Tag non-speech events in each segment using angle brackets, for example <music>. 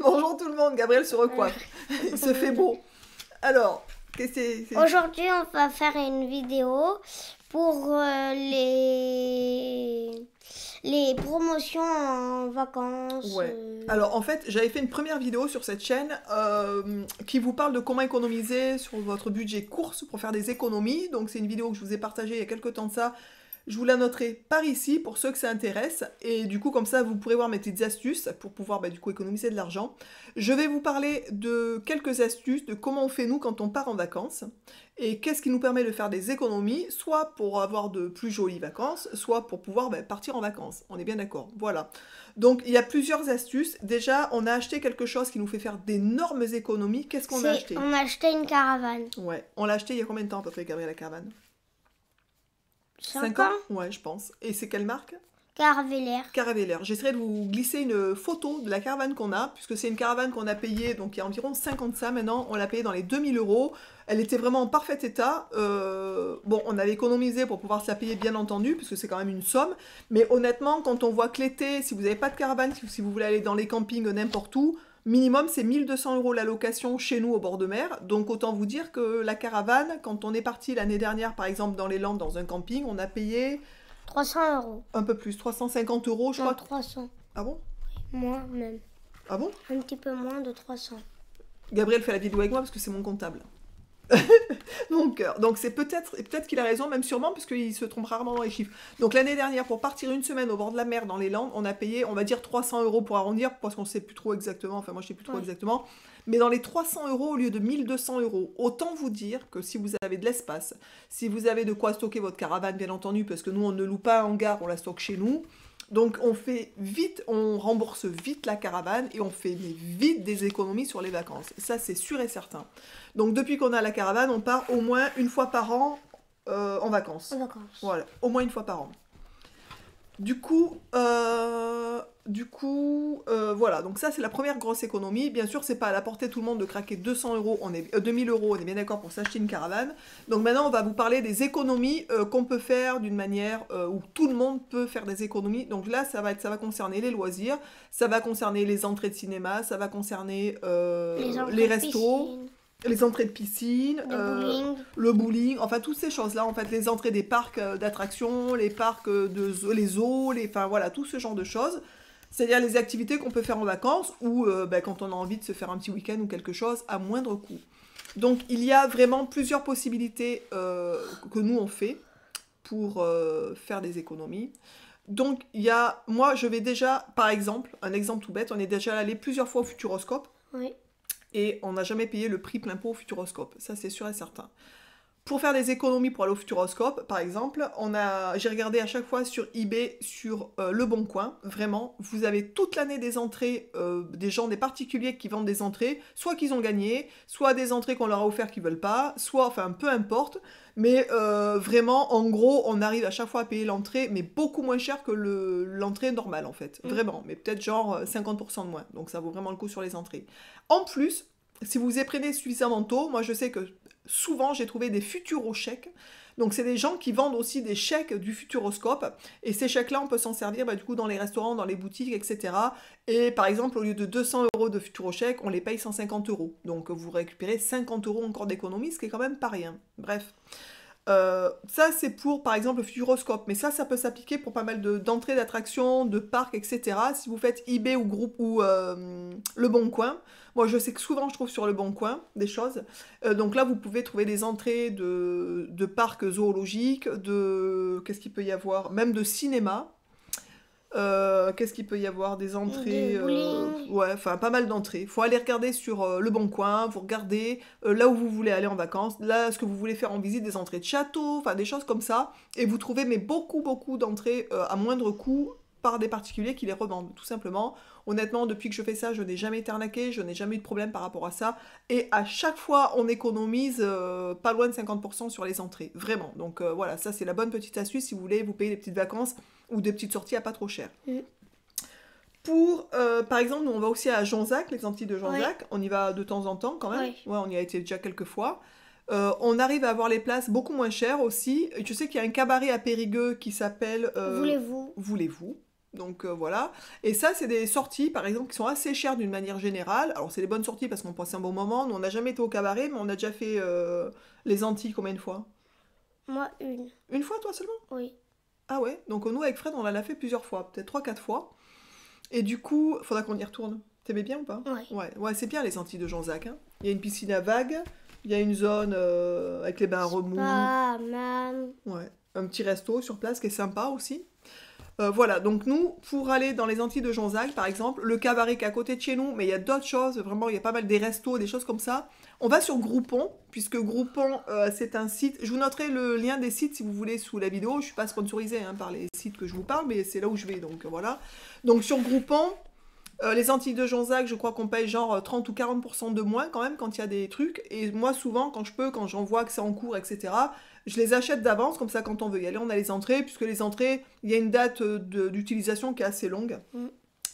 <laughs> Bonjour tout le monde, Gabriel se recoiffe. <laughs> Il se fait beau. Alors, qu'est-ce que c'est Aujourd'hui, on va faire une vidéo pour euh, les... les promotions en vacances. Ouais. Alors, en fait, j'avais fait une première vidéo sur cette chaîne euh, qui vous parle de comment économiser sur votre budget course pour faire des économies. Donc, c'est une vidéo que je vous ai partagée il y a quelques temps de ça je vous la noterai par ici pour ceux que ça intéresse. Et du coup, comme ça, vous pourrez voir mes petites astuces pour pouvoir bah, du coup économiser de l'argent. Je vais vous parler de quelques astuces de comment on fait nous quand on part en vacances et qu'est-ce qui nous permet de faire des économies, soit pour avoir de plus jolies vacances, soit pour pouvoir bah, partir en vacances. On est bien d'accord. Voilà. Donc, il y a plusieurs astuces. Déjà, on a acheté quelque chose qui nous fait faire d'énormes économies. Qu'est-ce qu'on a acheté On a acheté une caravane. Ouais. On l'a acheté il y a combien de temps à peu près, Gabriel, la caravane 5 ans Ouais, je pense. Et c'est quelle marque Caravelaire. Caravelaire. J'essaierai de vous glisser une photo de la caravane qu'on a, puisque c'est une caravane qu'on a payée, donc il y a environ 50 ça maintenant, on l'a payée dans les 2000 euros. Elle était vraiment en parfait état. Euh, bon, on avait économisé pour pouvoir s'y la payer, bien entendu, puisque c'est quand même une somme. Mais honnêtement, quand on voit que l'été, si vous n'avez pas de caravane, si vous voulez aller dans les campings n'importe où, Minimum, c'est 1200 euros la location chez nous au bord de mer. Donc autant vous dire que la caravane, quand on est parti l'année dernière, par exemple, dans les Landes, dans un camping, on a payé... 300 euros. Un peu plus, 350 euros, je non, crois. 300. Ah bon Moins même. Ah bon Un petit peu moins de 300. Gabriel fait la vidéo avec moi parce que c'est mon comptable. Donc, <laughs> Donc c'est peut-être, peut-être qu'il a raison, même sûrement, parce se trompe rarement dans les chiffres. Donc l'année dernière, pour partir une semaine au bord de la mer dans les Landes, on a payé, on va dire 300 euros pour arrondir, parce qu'on sait plus trop exactement, enfin moi je sais plus trop exactement, mais dans les 300 euros au lieu de 1200 euros, autant vous dire que si vous avez de l'espace, si vous avez de quoi stocker votre caravane, bien entendu, parce que nous on ne loue pas un hangar on la stocke chez nous, donc on fait vite, on rembourse vite la caravane et on fait vite des économies sur les vacances. Ça c'est sûr et certain. Donc depuis qu'on a la caravane, on part au moins une fois par an euh, en vacances. En vacances. Voilà, au moins une fois par an. Du coup, euh, du coup, euh, voilà, donc ça c'est la première grosse économie. Bien sûr, c'est pas à la portée de tout le monde de craquer 200 euros, on est, 2000 euh, euros, on est bien d'accord pour s'acheter une caravane. Donc maintenant, on va vous parler des économies euh, qu'on peut faire d'une manière où tout le monde peut faire des économies. Donc là, ça va, être, ça va concerner les loisirs, ça va concerner les entrées de cinéma, ça va concerner les, les, restos les entrées de piscine, le, bowling. enfin toutes ces choses-là, en fait, les entrées des parcs d'attractions, les parcs de les zoos, les, enfin voilà, tout ce genre de choses. C'est-à-dire les activités qu'on peut faire en vacances ou euh, ben, quand on a envie de se faire un petit week-end ou quelque chose à moindre coût. Donc il y a vraiment plusieurs possibilités euh, que nous on fait pour euh, faire des économies. Donc il y a, moi je vais déjà, par exemple, un exemple tout bête, on est déjà allé plusieurs fois au Futuroscope. Et on n'a jamais payé le prix plein pot au Futuroscope, ça c'est sûr et certain. Pour faire des économies pour aller au Futuroscope, par exemple, on a, j'ai regardé à chaque fois sur eBay, sur euh, Le Bon Coin. Vraiment, vous avez toute l'année des entrées, euh, des gens, des particuliers qui vendent des entrées, soit qu'ils ont gagné, soit des entrées qu'on leur a offertes qu'ils veulent pas, soit, enfin, peu importe. Mais euh, vraiment, en gros, on arrive à chaque fois à payer l'entrée, mais beaucoup moins cher que l'entrée normale, en fait. Mm. Vraiment, mais peut-être genre 50% de moins. Donc ça vaut vraiment le coup sur les entrées. En plus, si vous prenez suffisamment tôt, moi je sais que souvent j'ai trouvé des chèques. Donc c'est des gens qui vendent aussi des chèques du futuroscope. Et ces chèques-là, on peut s'en servir bah, du coup dans les restaurants, dans les boutiques, etc. Et par exemple, au lieu de 200 euros de chèques, on les paye 150 euros. Donc vous récupérez 50 euros encore d'économie, ce qui est quand même pas rien. Bref. Euh, ça, c'est pour, par exemple, le futuroscope, mais ça, ça peut s'appliquer pour pas mal d'entrées d'attractions, de parcs, etc. Si vous faites eBay ou groupe ou euh, Le Bon Coin, moi, je sais que souvent, je trouve sur Le Bon Coin des choses. Euh, donc là, vous pouvez trouver des entrées de, de parcs zoologiques, de... Qu'est-ce qu'il peut y avoir Même de cinéma. Euh, qu'est-ce qu'il peut y avoir Des entrées. Euh, ouais, enfin pas mal d'entrées. Faut aller regarder sur euh, le bon coin, vous regardez là où vous voulez aller en vacances, là ce que vous voulez faire en visite, des entrées de château, enfin des choses comme ça. Et vous trouvez mais beaucoup, beaucoup d'entrées à moindre coût par des particuliers qui les revendent, tout simplement. Honnêtement, depuis que je fais ça, je n'ai jamais été arnaquée, je n'ai jamais eu de problème par rapport à ça. Et à chaque fois, on économise euh, pas loin de 50% sur les entrées, vraiment. Donc euh, voilà, ça c'est la bonne petite astuce si vous voulez vous payer des petites vacances ou des petites sorties à pas trop cher. Mm. Pour, euh, par exemple, on va aussi à Jean-Zac, l'exemple de Jean-Zac, On y va de temps en temps quand même. Ouais, on y a été déjà quelques fois. on arrive à avoir les places beaucoup moins chères aussi. tu sais qu'il y a un cabaret à Périgueux qui s'appelle. Voulez-vous Voulez-vous donc euh, voilà. Et ça, c'est des sorties, par exemple, qui sont assez chères d'une manière générale. Alors, c'est des bonnes sorties parce qu'on passe un bon moment. Nous, on n'a jamais été au cabaret, mais on a déjà fait euh, les Antilles combien une fois Moi, une. Une fois, toi seulement Oui. Ah ouais Donc, nous, avec Fred, on l'a fait plusieurs fois, peut-être 3-4 fois. Et du coup, faudra qu'on y retourne. T'aimais bien ou pas ouais. ouais. c'est bien les Antilles de jean Hein. Il y a une piscine à vagues, il y a une zone euh, avec les bains remous. Ouais. Un petit resto sur place qui est sympa aussi. Euh, voilà, donc nous, pour aller dans les Antilles de Jonzac, par exemple, le cabaret qui est à côté de chez nous, mais il y a d'autres choses, vraiment, il y a pas mal des restos, des choses comme ça. On va sur Groupon, puisque Groupon, euh, c'est un site. Je vous noterai le lien des sites si vous voulez sous la vidéo. Je ne suis pas sponsorisée hein, par les sites que je vous parle, mais c'est là où je vais, donc voilà. Donc sur Groupon, euh, les Antilles de Jonzac, je crois qu'on paye genre 30 euh, ou 40% de moins quand même quand il y a des trucs. Et moi, souvent, quand je peux, quand j'en vois que c'est en cours, etc., je les achète d'avance, comme ça, quand on veut y aller, on a les entrées, puisque les entrées, il y a une date euh, d'utilisation qui est assez longue. Mm.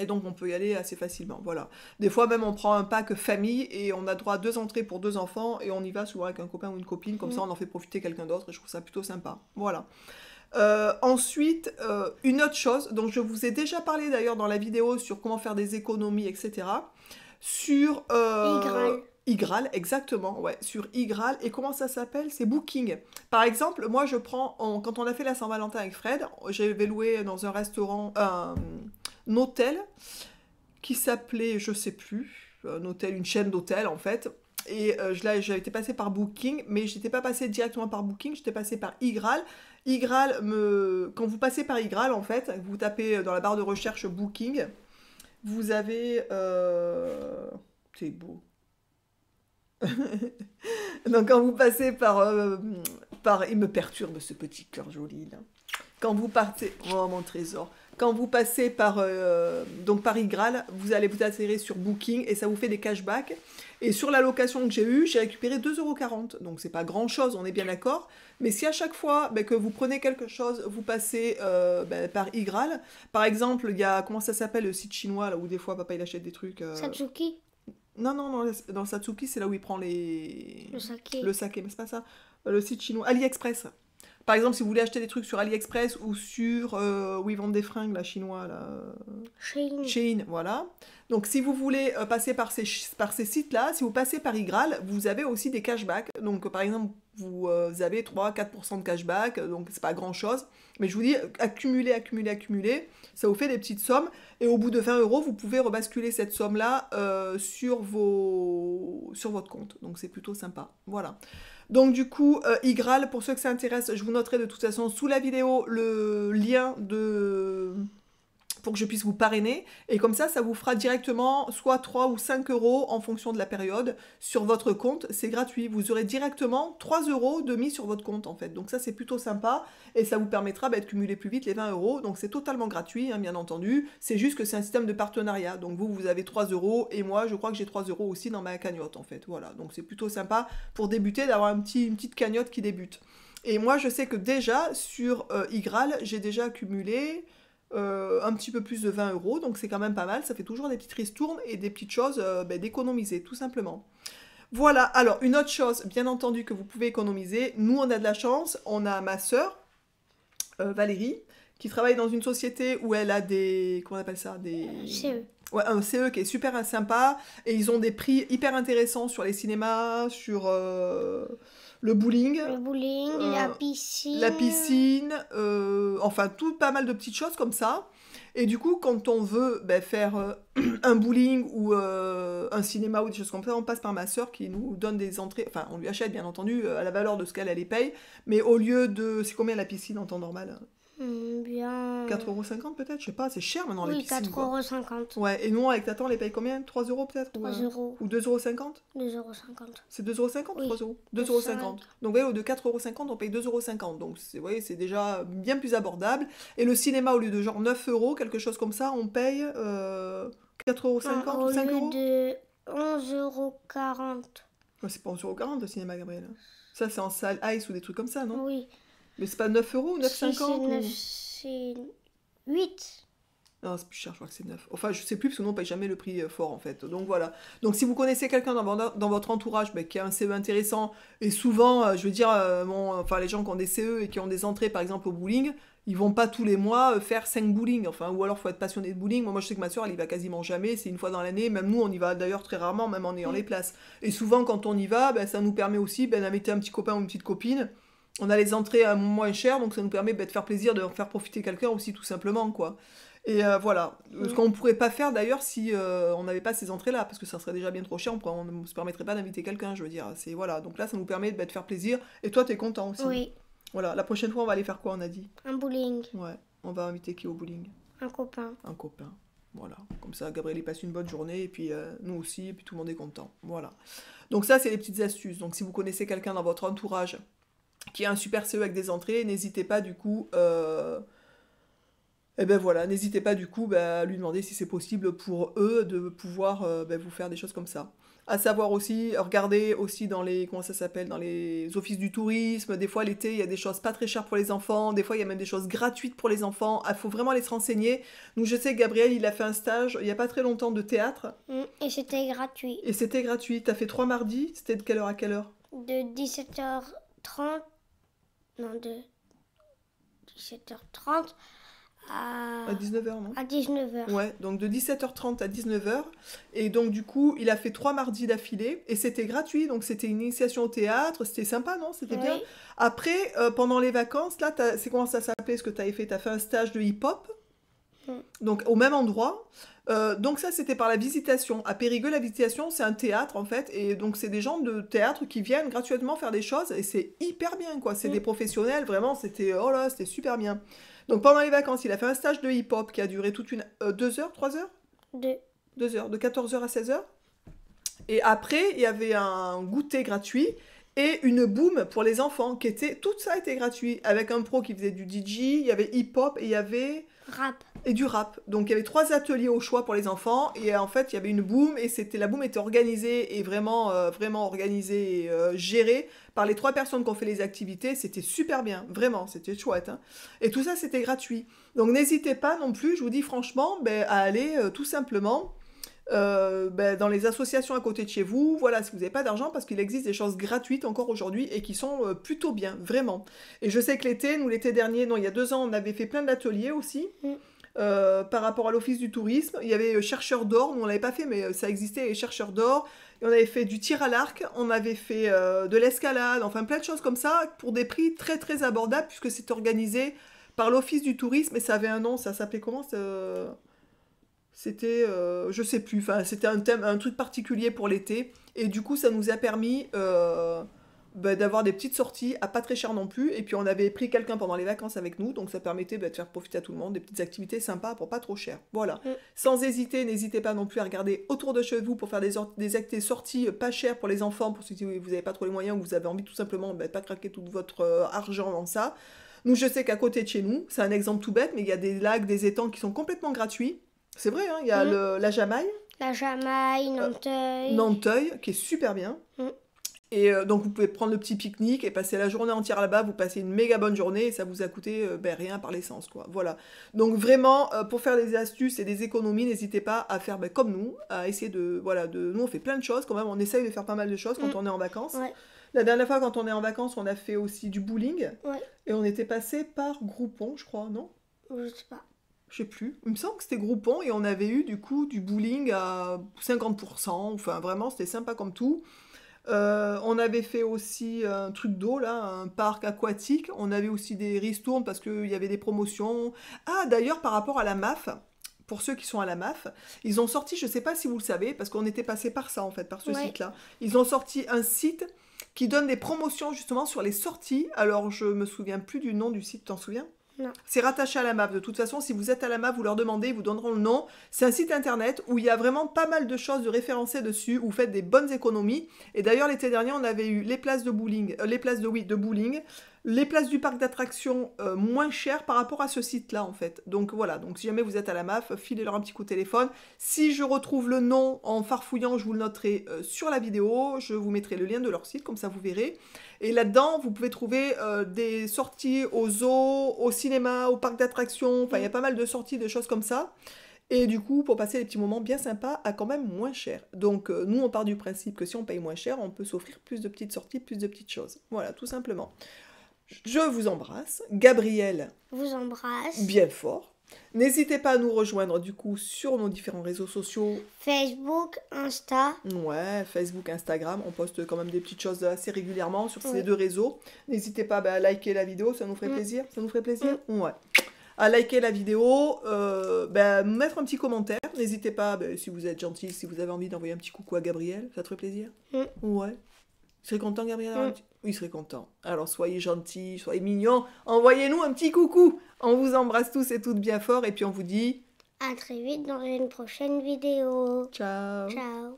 Et donc on peut y aller assez facilement, voilà. Des fois même on prend un pack famille et on a droit à deux entrées pour deux enfants et on y va souvent avec un copain ou une copine, comme mm. ça on en fait profiter quelqu'un d'autre et je trouve ça plutôt sympa. Voilà. Euh, ensuite, euh, une autre chose, dont je vous ai déjà parlé d'ailleurs dans la vidéo sur comment faire des économies, etc. Sur... Euh, Igral, exactement, ouais, sur Igral. Et comment ça s'appelle C'est Booking. Par exemple, moi, je prends, quand on a fait la Saint-Valentin avec Fred, j'avais loué dans un restaurant, un, hôtel qui s'appelait, je sais plus, un hôtel, une chaîne d'hôtels en fait. Et euh, j'avais été passée par Booking, mais je n'étais pas passée directement par Booking, j'étais passée par Igral. Igral me... Quand vous passez par Igral, en fait, vous tapez dans la barre de recherche Booking, vous avez... Euh, c'est beau. <laughs> Donc quand vous passez par... Euh, par... Il me perturbe ce petit cœur joli, là. Quand vous partez, oh mon trésor, quand vous passez par euh, donc Paris Graal, vous allez vous atterrir sur Booking et ça vous fait des cashbacks. Et sur la location que j'ai eue, j'ai récupéré 2,40€. Donc c'est pas grand chose, on est bien d'accord. Mais si à chaque fois ben, que vous prenez quelque chose, vous passez euh, ben, par Igral, par exemple, il y a comment ça s'appelle le site chinois là où des fois papa il achète des trucs. Euh. Satsuki. Non non non, dans Satsuki c'est là où il prend les le saké. Le saké, mais c'est pas ça. Le site chinois AliExpress. Par exemple, si vous voulez acheter des trucs sur AliExpress ou sur euh, où ils vendent des fringues, la chinois, là. chain, euh, voilà. Donc si vous voulez euh, passer par ces, sites-là, si vous passez par iGral, vous avez aussi des cashbacks. Donc par exemple, vous, euh, avez 3-4% de cashback, euh, donc c'est pas grand-chose. Mais je vous dis, accumuler, accumuler, accumuler, ça vous fait des petites sommes. Et au bout de 20 euros, vous pouvez rebasculer cette somme-là sur, sur votre compte. Donc c'est plutôt sympa. Voilà. Donc du coup, iGral, pour ceux que ça intéresse, je vous noterai de toute façon sous la vidéo le lien de pour que je puisse vous parrainer. Et comme ça, ça vous fera directement soit 3 ou 5 euros en fonction de la période sur votre compte. C'est gratuit. Vous aurez directement 3 euros de sur votre compte en fait. Donc ça, c'est plutôt sympa et ça vous permettra bah, d'accumuler plus vite les 20 euros. Donc c'est totalement gratuit, hein, bien entendu. C'est juste que c'est un système de partenariat. Donc vous, vous avez 3 euros et moi, je crois que j'ai 3 euros aussi dans ma cagnotte en fait. Voilà. Donc c'est plutôt sympa pour débuter d'avoir un petit, une petite cagnotte qui débute. Et moi, je sais que déjà sur euh, j'ai déjà accumulé... Euh, un petit peu plus de 20 euros, donc c'est quand même pas mal, ça fait toujours des petites ristournes et des petites choses euh, ben, d'économiser, tout simplement. Voilà, alors une autre chose, bien entendu, que vous pouvez économiser, nous on a de la chance, on a ma soeur, euh, Valérie, qui travaille dans une société où elle a des. Comment on appelle ça Des. CE. un CE e qui est super sympa. Et ils ont des prix hyper intéressants sur les cinémas, sur euh, le bowling. Le bowling, euh, la piscine. La piscine, euh, enfin, tout pas mal de petites choses comme ça. Et du coup, quand on veut ben, faire <clears throat> un bowling ou un cinéma ou des choses comme ça, on passe par ma sœur qui nous donne des entrées. Enfin, on lui achète bien entendu à la valeur de ce qu'elle les paye. Mais au lieu de. C'est combien la piscine en temps normal Hmm, bien. 4,50€ peut-être, je sais pas, c'est cher maintenant les piscines. 4,50€. et nous avec Tata, on les paye combien 3€ peut-être 3€ ou, 2,50€ 2,50€. C'est 2,50€ ou 3€ 2,50€. Donc vous voyez, au de 4,50€, on paye 2,50€. Donc vous voyez, c'est déjà bien plus abordable. Et le cinéma, au lieu de genre 9€, quelque chose comme ça, on paye euh, 4,50€ ah, ou 5€ Au lieu de 11,40€. C'est pas 11,40€ le cinéma, Gabriel. Ça, c'est en salle ice ou des trucs comme ça, non Oui. Mais c'est pas 9 euros, 9,50 C'est 8. Non, c'est plus cher, je crois que c'est 9. Enfin, je sais plus, parce que nous, on paye jamais le prix euh, fort, en fait. Donc, voilà. Donc, si vous connaissez quelqu'un dans, votre entourage bah, qui a un CE intéressant, et souvent, euh, je veux dire, euh, enfin, les gens qui ont des CE et qui ont des entrées, par exemple, au bowling, ils vont pas tous les mois faire 5 bowling, enfin, ou alors faut être passionné de bowling. Moi, moi je sais que ma soeur, elle y va quasiment jamais, c'est une fois dans l'année, même nous, on y va d'ailleurs très rarement, même en ayant mm. les places. Et souvent, quand on y va, bah, ça nous permet aussi ben, d'inviter un petit copain ou une petite copine, on a les entrées moins chères, donc ça nous permet bah, de faire plaisir, de faire profiter quelqu'un aussi, tout simplement, quoi. Et euh, voilà, euh, ce mm. qu'on ne pourrait pas faire d'ailleurs si euh, on n'avait pas ces entrées-là, parce que ça serait déjà bien trop cher, on, ne se permettrait pas d'inviter quelqu'un, je veux dire. C'est voilà, donc là, ça nous permet bah, de faire plaisir, et toi, tu es content aussi. Oui. Voilà, la prochaine fois, on va aller faire quoi, on a dit Un bowling. Ouais, on va inviter qui au bowling Un copain. Un copain. Voilà, comme ça, Gabriel il passe une bonne journée, et puis nous aussi, et puis tout le monde est content. Voilà. Donc ça, c'est les petites astuces. Donc si vous connaissez quelqu'un dans votre entourage qui est un super CE avec des entrées. N'hésitez pas du coup. et euh, eh ben voilà, n'hésitez pas du coup ben, à lui demander si c'est possible pour eux de pouvoir ben, vous faire des choses comme ça. À savoir aussi, regardez aussi dans les comment ça s'appelle, dans les offices du tourisme. Des fois l'été, il y a des choses pas très chères pour les enfants. Des fois, il y a même des choses gratuites pour les enfants. Il ah, faut vraiment aller se renseigner. Nous, je sais Gabriel, il a fait un stage il n'y a pas très longtemps de théâtre. Mm, et c'était gratuit. Et c'était gratuit. as fait trois mardis. C'était de quelle heure à quelle heure De 17h30 non, de 17h30 à, à 19h, non À 19h. Ouais, donc de 17h30 à 19h. Et donc, du coup, il a fait trois mardis d'affilée. Et c'était gratuit, donc c'était une initiation au théâtre. C'était sympa, non C'était bien. Après, euh, pendant les vacances, là, c'est comment ça s'appelait ce que tu avais fait Tu as fait un stage de hip-hop Mm. Donc au même endroit. Euh, donc ça, c'était par la visitation. À Périgueux, la visitation, c'est un théâtre en fait, et donc c'est des gens de théâtre qui viennent gratuitement faire des choses, et c'est hyper bien quoi. C'est mm. des professionnels, vraiment. C'était oh là, c'était super bien. Donc pendant les vacances, il a fait un stage de hip-hop qui a duré toute une 2 euh, deux heures, trois heures. Deux. Deux heures, de 14h à 16h. Et après, il y avait un goûter gratuit et une boum pour les enfants qui était tout ça était gratuit avec un pro qui faisait du DJ, il y avait hip-hop et il y avait Rap. Et du rap. Donc il y avait trois ateliers au choix pour les enfants. Et euh, en fait, il y avait une boum Et c'était la boum était organisée et vraiment, euh, vraiment organisée et euh, gérée par les trois personnes qui ont fait les activités. C'était super bien. Vraiment, c'était chouette. Hein. Et tout ça, c'était gratuit. Donc n'hésitez pas non plus, je vous dis franchement, ben, à aller tout simplement euh, ben, dans les associations à côté de chez vous, voilà, si vous n'avez pas d'argent, parce qu'il existe des choses gratuites encore aujourd'hui et qui sont euh, plutôt bien, vraiment. Et je sais que l'été, nous l'été dernier, non, il y a deux ans, on avait fait plein d'ateliers aussi. Mm. Euh, par rapport à l'Office du tourisme. Il y avait chercheurs d'or, nous on l'avait pas fait, mais ça existait, les chercheurs d'or. Et on avait fait du tir à l'arc, on avait fait de l'escalade, enfin plein de choses comme ça, pour des prix très très abordables, puisque c'est organisé par l'Office du tourisme, et ça avait un nom, ça s'appelait comment c'était, euh, je sais plus, enfin, c'était un thème, un truc particulier pour l'été. Et du coup, ça nous a permis euh, ben, d'avoir des petites sorties à pas très cher non plus. Et puis, on avait pris quelqu'un pendant les vacances avec nous, donc ça permettait ben, de faire profiter à tout le monde des petites activités sympas pour pas trop cher. Voilà. Mm. Sans hésiter, n'hésitez pas non plus à regarder autour de chez vous pour faire des, des sorties euh, pas chères pour les enfants, pour ceux qui vous avez pas trop les moyens ou vous avez envie tout simplement ben, de pas craquer tout votre argent dans ça. Nous, je sais qu'à côté de chez nous, c'est un exemple tout bête, mais il y a des lacs, des étangs qui sont complètement gratuits c'est vrai, hein, il y a mm. la Jamaï. La Jamaï, euh, Nanteuil. Nanteuil, qui est super bien. Mm. Et euh, donc vous pouvez prendre le petit pique-nique et passer la journée entière là-bas, vous passez une méga bonne journée et ça vous a coûté euh, ben, rien par l'essence, quoi. Voilà. Donc vraiment, pour faire des astuces et des économies, n'hésitez pas à faire ben, comme nous, à essayer de, voilà, de... Nous, on fait plein de choses quand même, on essaye de faire pas mal de choses quand mm. on est en vacances. La dernière fois, quand on est en vacances, on a fait aussi du bowling. Et on était passé par Groupon, je crois, non Je sais pas je sais plus, il me semble que c'était Groupon et on avait eu du coup du bowling à 50%, enfin vraiment c'était sympa comme tout. Euh, on avait fait aussi un truc d'eau, là, un parc aquatique. On avait aussi des ristournes parce qu'il y avait des promotions. Ah, d'ailleurs, par rapport à la MAF, pour ceux qui sont à la MAF, ils ont sorti, je ne sais pas si vous le savez, parce qu'on était passé par ça, en fait, par ce site-là. Ils ont sorti un site qui donne des promotions, justement, sur les sorties. Alors, je me souviens plus du nom du site, t'en souviens c'est rattaché à la MAP. De toute façon, si vous êtes à la MAP, vous leur demandez, ils vous donneront le nom. C'est un site internet où il y a vraiment pas mal de choses de référencer dessus. Où vous faites des bonnes économies. Et d'ailleurs, l'été dernier, on avait eu les places de bowling, euh, les places de oui, de bowling, les places du parc d'attractions euh, moins chères par rapport à ce site-là, en fait. Donc voilà, donc si jamais vous êtes à la MAF, filez-leur un petit coup de téléphone. Si je retrouve le nom en farfouillant, je vous le noterai euh, sur la vidéo. Je vous mettrai le lien de leur site, comme ça vous verrez. Et là-dedans, vous pouvez trouver euh, des sorties au zoo, au cinéma, au parc d'attractions. Enfin, il y a mm. pas mal de sorties, de choses comme ça. Et du coup, pour passer des petits moments bien sympas à quand même moins cher. Donc, nous, on part du principe que si on paye moins cher, on peut s'offrir plus de petites sorties, plus de petites choses. Voilà, tout simplement. Je vous embrasse. Gabriel vous embrasse. Bien fort. N'hésitez pas à nous rejoindre du coup sur nos différents réseaux sociaux. Facebook, Insta. Ouais, Facebook, Instagram. On poste quand même des petites choses assez régulièrement sur ces deux réseaux. N'hésitez pas bah, à liker la vidéo, ça nous ferait mm. plaisir. Ça nous ferait plaisir mm. Ouais. À liker la vidéo, euh, bah, mettre un petit commentaire. N'hésitez pas, bah, si vous êtes gentil, si vous avez envie d'envoyer un petit coucou à Gabriel, ça te ferait plaisir mm. Ouais. Il serait content, Gabriel mm. Oui, Il serait content. Alors soyez gentils, soyez mignons. Envoyez-nous un petit coucou. On vous embrasse tous et toutes bien fort. Et puis on vous dit... À très vite dans une prochaine vidéo. Ciao. Ciao.